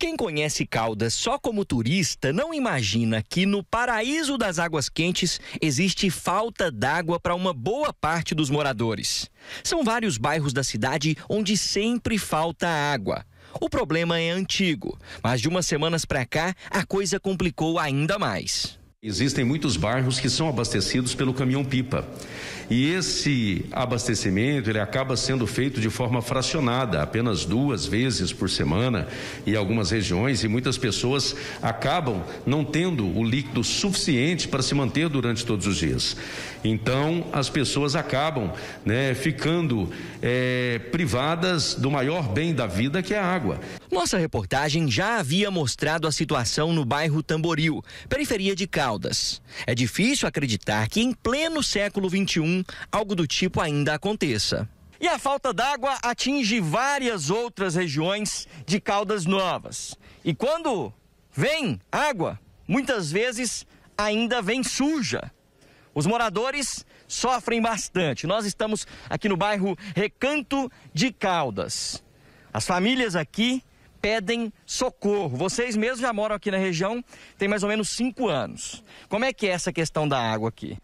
Quem conhece Caldas só como turista não imagina que no paraíso das águas quentes existe falta d'água para uma boa parte dos moradores. São vários bairros da cidade onde sempre falta água. O problema é antigo, mas de umas semanas para cá a coisa complicou ainda mais. Existem muitos bairros que são abastecidos pelo caminhão-pipa. E esse abastecimento ele acaba sendo feito de forma fracionada, apenas duas vezes por semana em algumas regiões e muitas pessoas acabam não tendo o líquido suficiente para se manter durante todos os dias. Então as pessoas acabam né, ficando é, privadas do maior bem da vida que é a água. Nossa reportagem já havia mostrado a situação no bairro Tamboril, periferia de Caldas. É difícil acreditar que em pleno século XXI algo do tipo ainda aconteça. E a falta d'água atinge várias outras regiões de Caldas Novas. E quando vem água, muitas vezes ainda vem suja. Os moradores sofrem bastante. Nós estamos aqui no bairro Recanto de Caldas. As famílias aqui pedem socorro. Vocês mesmos já moram aqui na região tem mais ou menos cinco anos. Como é que é essa questão da água aqui?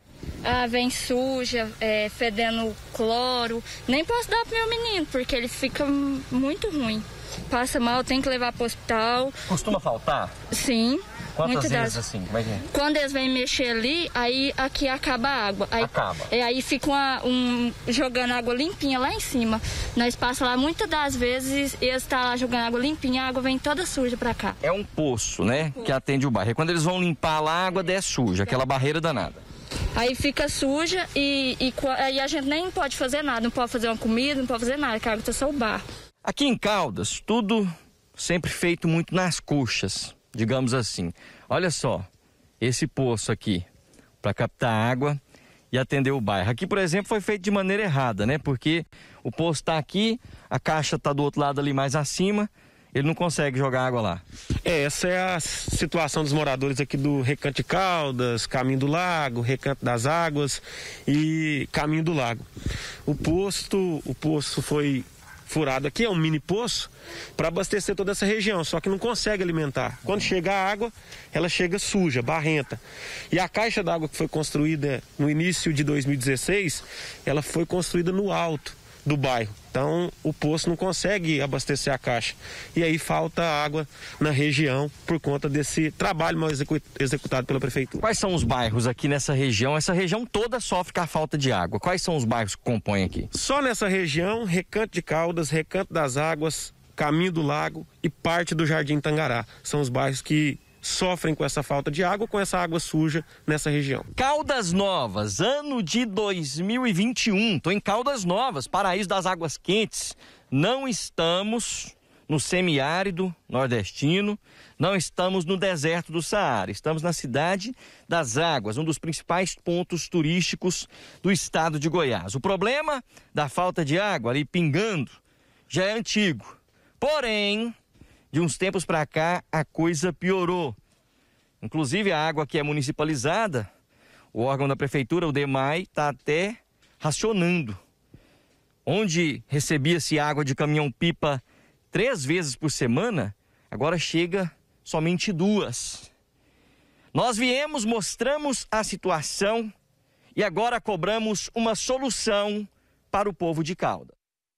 Ah, vem suja, é, fedendo cloro. Nem posso dar pro meu menino, porque ele fica muito ruim passa mal, tem que levar pro hospital. Costuma faltar? Sim. Quantas muitas vezes das... assim? é? Quando eles vêm mexer ali, aí aqui acaba a água. Aí, acaba. e é, aí fica uma, um, jogando água limpinha lá em cima. Nós passa lá muitas das vezes, eles estão tá lá jogando água limpinha, a água vem toda suja para cá. É um poço, né? Que atende o bairro. E quando eles vão limpar lá, a água é. desce suja, aquela barreira danada. Aí fica suja e, e, e, a gente nem pode fazer nada, não pode fazer uma comida, não pode fazer nada, que a água tá só o bar Aqui em Caldas, tudo sempre feito muito nas coxas, digamos assim. Olha só, esse poço aqui para captar água e atender o bairro. Aqui, por exemplo, foi feito de maneira errada, né? Porque o poço está aqui, a caixa está do outro lado ali mais acima, ele não consegue jogar água lá. É, essa é a situação dos moradores aqui do Recanto de Caldas, Caminho do Lago, Recanto das Águas e Caminho do Lago. O posto, o posto foi furado aqui, é um mini poço, para abastecer toda essa região, só que não consegue alimentar. Quando chega a água, ela chega suja, barrenta. E a caixa d'água que foi construída no início de 2016, ela foi construída no alto do bairro. Então o poço não consegue abastecer a caixa. E aí falta água na região por conta desse trabalho mal executado pela prefeitura. Quais são os bairros aqui nessa região? Essa região toda sofre com a falta de água. Quais são os bairros que compõem aqui? Só nessa região, Recanto de Caldas, Recanto das Águas, Caminho do Lago e parte do Jardim Tangará. São os bairros que sofrem com essa falta de água, com essa água suja nessa região. Caldas Novas, ano de 2021. Estou em Caldas Novas, paraíso das águas quentes. Não estamos no semiárido nordestino, não estamos no deserto do Saara, estamos na cidade das águas, um dos principais pontos turísticos do estado de Goiás. O problema da falta de água ali pingando já é antigo. Porém, de uns tempos para cá, a coisa piorou. Inclusive, a água que é municipalizada, o órgão da prefeitura, o DEMAI, está até racionando. Onde recebia-se água de caminhão-pipa três vezes por semana, agora chega somente duas. Nós viemos, mostramos a situação e agora cobramos uma solução para o povo de Caldas.